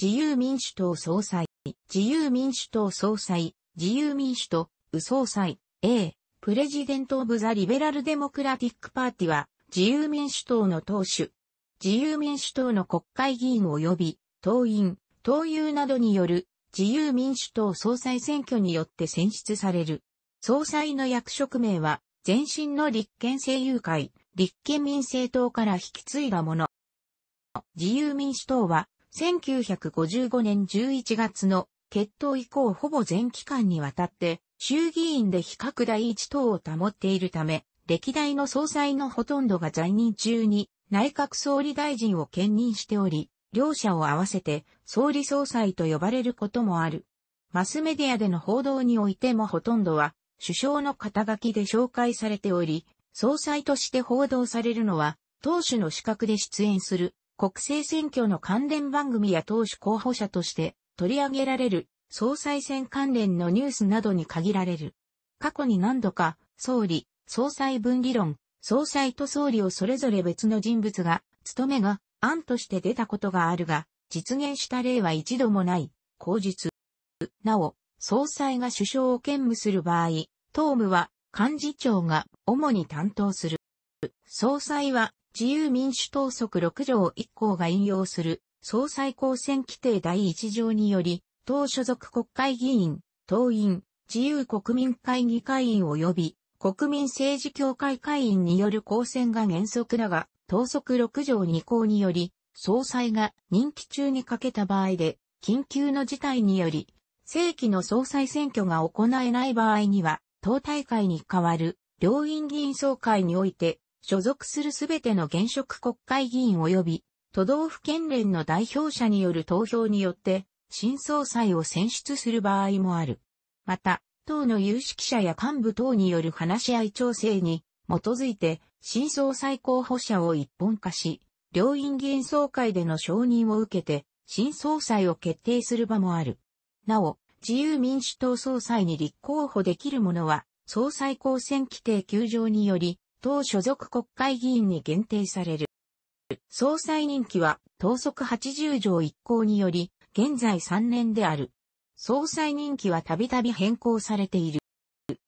自由民主党総裁、自由民主党総裁、自由民主党、右総裁、A、プレジデント・オブ・ザ・リベラル・デモクラティック・パーティは、自由民主党の党首、自由民主党の国会議員及び、党員、党友などによる、自由民主党総裁選挙によって選出される。総裁の役職名は、前身の立憲政友会、立憲民政党から引き継いだもの。自由民主党は、1955年11月の決闘以降ほぼ全期間にわたって衆議院で比較第一党を保っているため、歴代の総裁のほとんどが在任中に内閣総理大臣を兼任しており、両者を合わせて総理総裁と呼ばれることもある。マスメディアでの報道においてもほとんどは首相の肩書きで紹介されており、総裁として報道されるのは、党首の資格で出演する国政選挙の関連番組や党首候補者として取り上げられる総裁選関連のニュースなどに限られる。過去に何度か総理、総裁分理論、総裁と総理をそれぞれ別の人物が、務めが案として出たことがあるが、実現した例は一度もない、口実。なお、総裁が首相を兼務する場合、党務は幹事長が主に担当する。総裁は自由民主党則6条1項が引用する、総裁公選規定第1条により、党所属国会議員、党員、自由国民会議会員及び、国民政治協会会員による公選が原則だが、党則6条2項により、総裁が任期中にかけた場合で、緊急の事態により、正規の総裁選挙が行えない場合には、党大会に代わる、両院議員総会において、所属するすべての現職国会議員及び都道府県連の代表者による投票によって、新総裁を選出する場合もある。また、党の有識者や幹部等による話し合い調整に基づいて、新総裁候補者を一本化し、両院議員総会での承認を受けて、新総裁を決定する場もある。なお、自由民主党総裁に立候補できる者は、総裁公選規定9条により、党所属国会議員に限定される。総裁任期は、党則80条一項により、現在3年である。総裁任期はたびたび変更されている。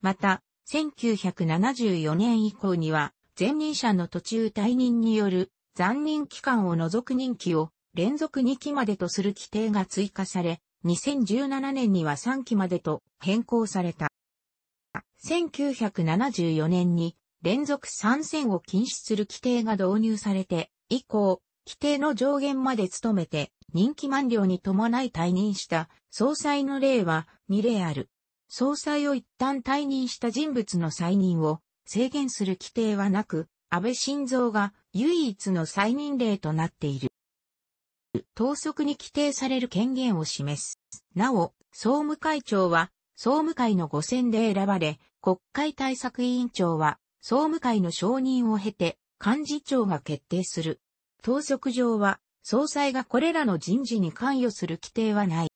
また、1974年以降には、前任者の途中退任による残任期間を除く任期を連続2期までとする規定が追加され、2017年には3期までと変更された。1974年に連続参戦を禁止する規定が導入されて、以降、規定の上限まで務めて、任期満了に伴い退任した総裁の例は2例ある。総裁を一旦退任した人物の再任を制限する規定はなく、安倍晋三が唯一の再任例となっている。党則に規定される権限を示す。なお、総務会長は、総務会の5選で選ばれ、国会対策委員長は、総務会の承認を経て、幹事長が決定する。当則上は、総裁がこれらの人事に関与する規定はない。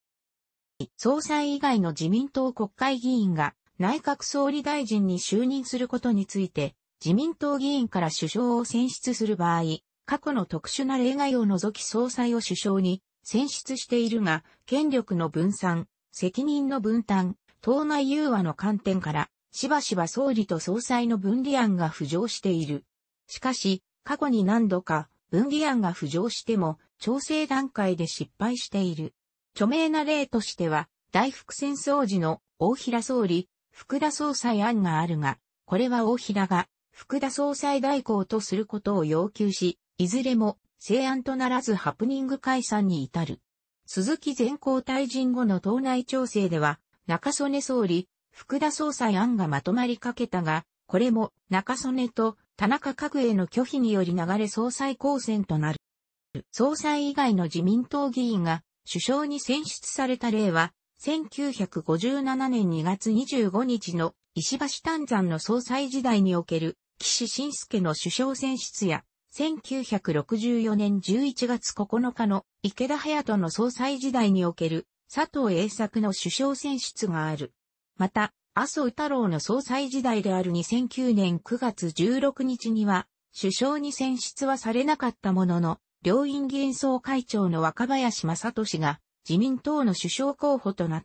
総裁以外の自民党国会議員が内閣総理大臣に就任することについて、自民党議員から首相を選出する場合、過去の特殊な例外を除き総裁を首相に選出しているが、権力の分散、責任の分担、党内融和の観点から、しばしば総理と総裁の分離案が浮上している。しかし、過去に何度か分離案が浮上しても、調整段階で失敗している。著名な例としては、大副戦争時の大平総理、福田総裁案があるが、これは大平が福田総裁代行とすることを要求し、いずれも成案とならずハプニング解散に至る。鈴木前交退陣後の党内調整では、中曽根総理、福田総裁案がまとまりかけたが、これも中曽根と田中角栄の拒否により流れ総裁公選となる。総裁以外の自民党議員が首相に選出された例は、1957年2月25日の石橋丹山の総裁時代における岸信介の首相選出や、1964年11月9日の池田隼人の総裁時代における佐藤栄作の首相選出がある。また、麻生太郎の総裁時代である2009年9月16日には、首相に選出はされなかったものの、両院議員総会長の若林正俊が自民党の首相候補となっ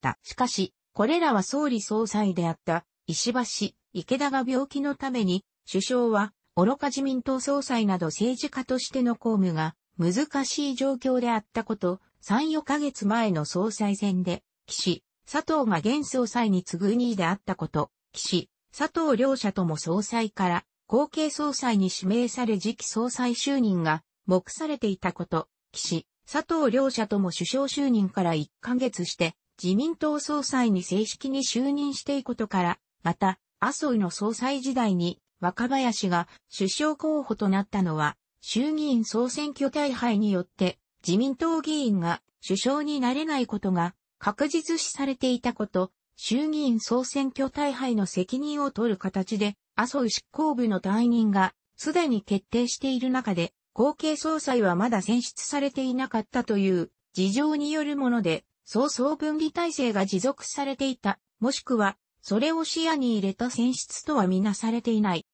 た。しかし、これらは総理総裁であった石橋、池田が病気のために、首相は愚か自民党総裁など政治家としての公務が難しい状況であったこと、3、4ヶ月前の総裁選で、岸、佐藤が現総裁に次ぐ2位であったこと、岸、佐藤両者とも総裁から後継総裁に指名され次期総裁就任が目されていたこと、岸、佐藤両者とも首相就任から1ヶ月して自民党総裁に正式に就任していくことから、また、麻生の総裁時代に若林が首相候補となったのは、衆議院総選挙大敗によって自民党議員が首相になれないことが確実視されていたこと、衆議院総選挙大敗の責任を取る形で、麻生執行部の退任がすでに決定している中で、後継総裁はまだ選出されていなかったという事情によるもので、総総分離体制が持続されていた、もしくは、それを視野に入れた選出とはみなされていない。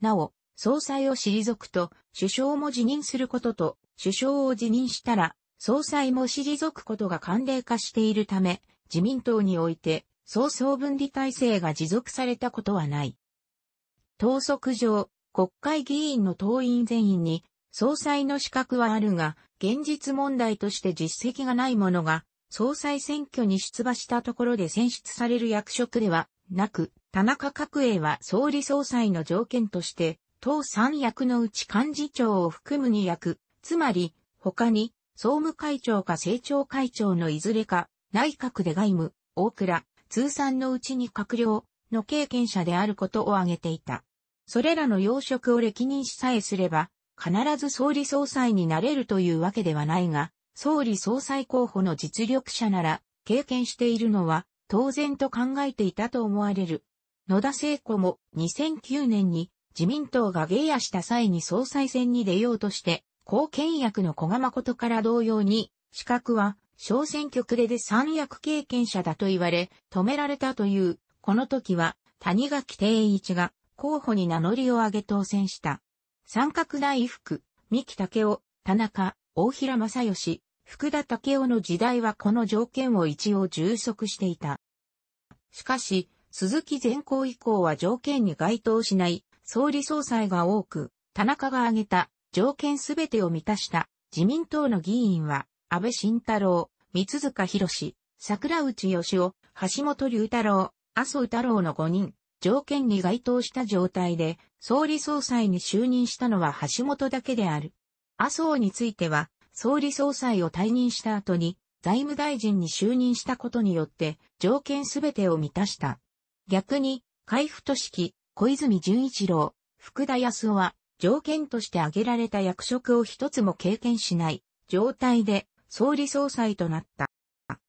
なお、総裁を退くと、首相も辞任することと、首相を辞任したら、総裁も退くことが慣例化しているため、自民党において、総総分離体制が持続されたことはない。党則上、国会議員の党員全員に、総裁の資格はあるが、現実問題として実績がないものが、総裁選挙に出馬したところで選出される役職ではなく、田中角栄は総理総裁の条件として、党三役のうち幹事長を含む二役、つまり、他に総務会長か政調会長のいずれか、内閣で外務、大倉、通算のうちに閣僚の経験者であることを挙げていた。それらの要職を歴任しさえすれば、必ず総理総裁になれるというわけではないが、総理総裁候補の実力者なら、経験しているのは、当然と考えていたと思われる。野田聖子も2009年に自民党がゲイヤした際に総裁選に出ようとして後権役の小賀誠から同様に、資格は小選挙区でで三役経験者だと言われ、止められたという、この時は、谷垣定一が候補に名乗りを上げ当選した。三角大福、三木武夫、田中、大平正義、福田武夫の時代はこの条件を一応充足していた。しかし、鈴木善行以降は条件に該当しない、総理総裁が多く、田中が挙げた条件すべてを満たした自民党の議員は、安倍晋太郎、三塚博士、桜内義夫、橋本龍太郎、麻生太郎の5人、条件に該当した状態で、総理総裁に就任したのは橋本だけである。麻生については、総理総裁を退任した後に、財務大臣に就任したことによって、条件すべてを満たした。逆に、海部俊樹、小泉純一郎、福田康夫は、条件として挙げられた役職を一つも経験しない状態で総理総裁となった。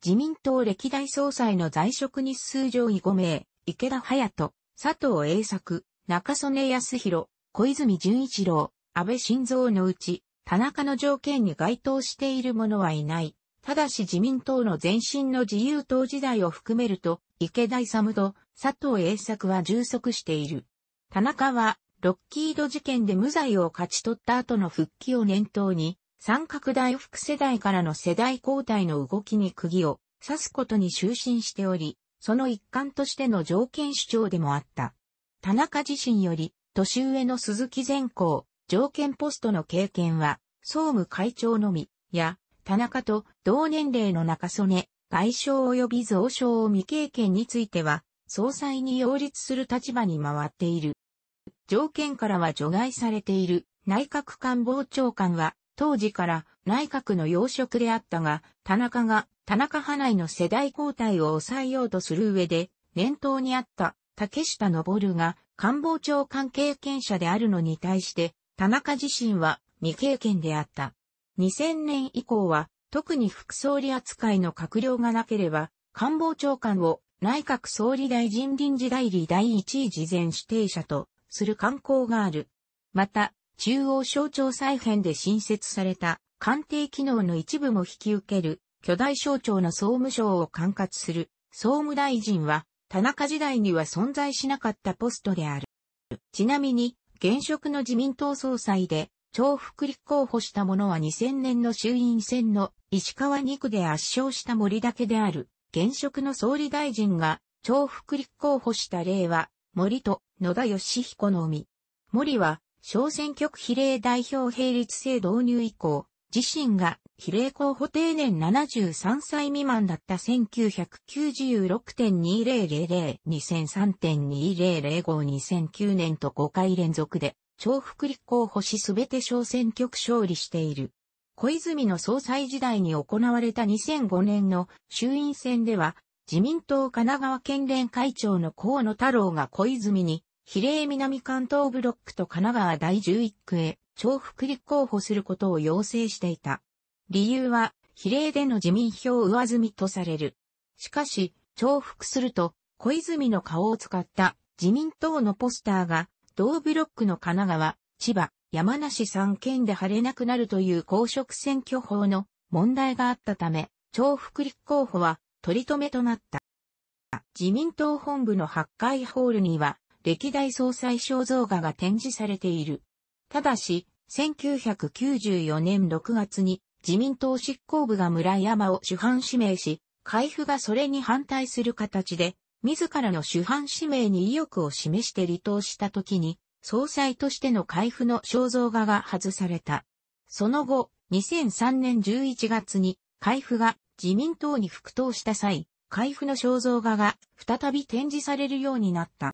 自民党歴代総裁の在職日数上位5名、池田隼人、佐藤栄作、中曽根康弘、小泉純一郎、安倍晋三のうち、田中の条件に該当している者はいない。ただし自民党の前身の自由党時代を含めると、池田勇と佐藤栄作は充足している。田中はロッキード事件で無罪を勝ち取った後の復帰を念頭に、三角大副世代からの世代交代の動きに釘を刺すことに就寝しており、その一環としての条件主張でもあった。田中自身より、年上の鈴木善光、条件ポストの経験は、総務会長のみ、や、田中と同年齢の中曽根、外相及び増相を未経験については、総裁に擁立する立場に回っている。条件からは除外されている内閣官房長官は当時から内閣の要職であったが、田中が田中派内の世代交代を抑えようとする上で、念頭にあった竹下登が官房長官経験者であるのに対して、田中自身は未経験であった。2000年以降は、特に副総理扱いの閣僚がなければ、官房長官を内閣総理大臣臨時代理第1位事前指定者とする観光がある。また、中央省庁再編で新設された官邸機能の一部も引き受ける巨大省庁の総務省を管轄する総務大臣は田中時代には存在しなかったポストである。ちなみに現職の自民党総裁で重複立候補した者は2000年の衆院選の石川2区で圧勝した森だけである現職の総理大臣が重複立候補した例は森と野田義彦の海。森は、小選挙区比例代表並立制導入以降、自身が比例候補定年73歳未満だった1996.20002003.20052009年と5回連続で、重複立候補しすべて小選挙区勝利している。小泉の総裁時代に行われた2005年の衆院選では、自民党神奈川県連会長の河野太郎が小泉に、比例南関東ブロックと神奈川第11区へ重複立候補することを要請していた。理由は、比例での自民票上積みとされる。しかし、重複すると、小泉の顔を使った自民党のポスターが、同ブロックの神奈川、千葉、山梨3県で貼れなくなるという公職選挙法の問題があったため、重複立候補は取り留めとなった。自民党本部の八階ホールには、歴代総裁肖像画が展示されている。ただし、1994年6月に自民党執行部が村山を主犯指名し、海部がそれに反対する形で、自らの主犯指名に意欲を示して離党した時に、総裁としての海部の肖像画が外された。その後、2003年11月に海部が自民党に復党した際、海部の肖像画が再び展示されるようになった。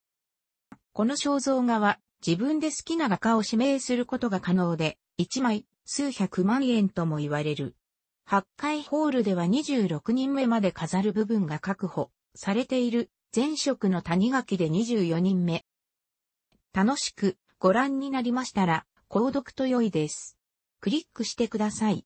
この肖像画は自分で好きな画家を指名することが可能で、1枚数百万円とも言われる。8階ホールでは26人目まで飾る部分が確保されている前職の谷垣で24人目。楽しくご覧になりましたら、購読と良いです。クリックしてください。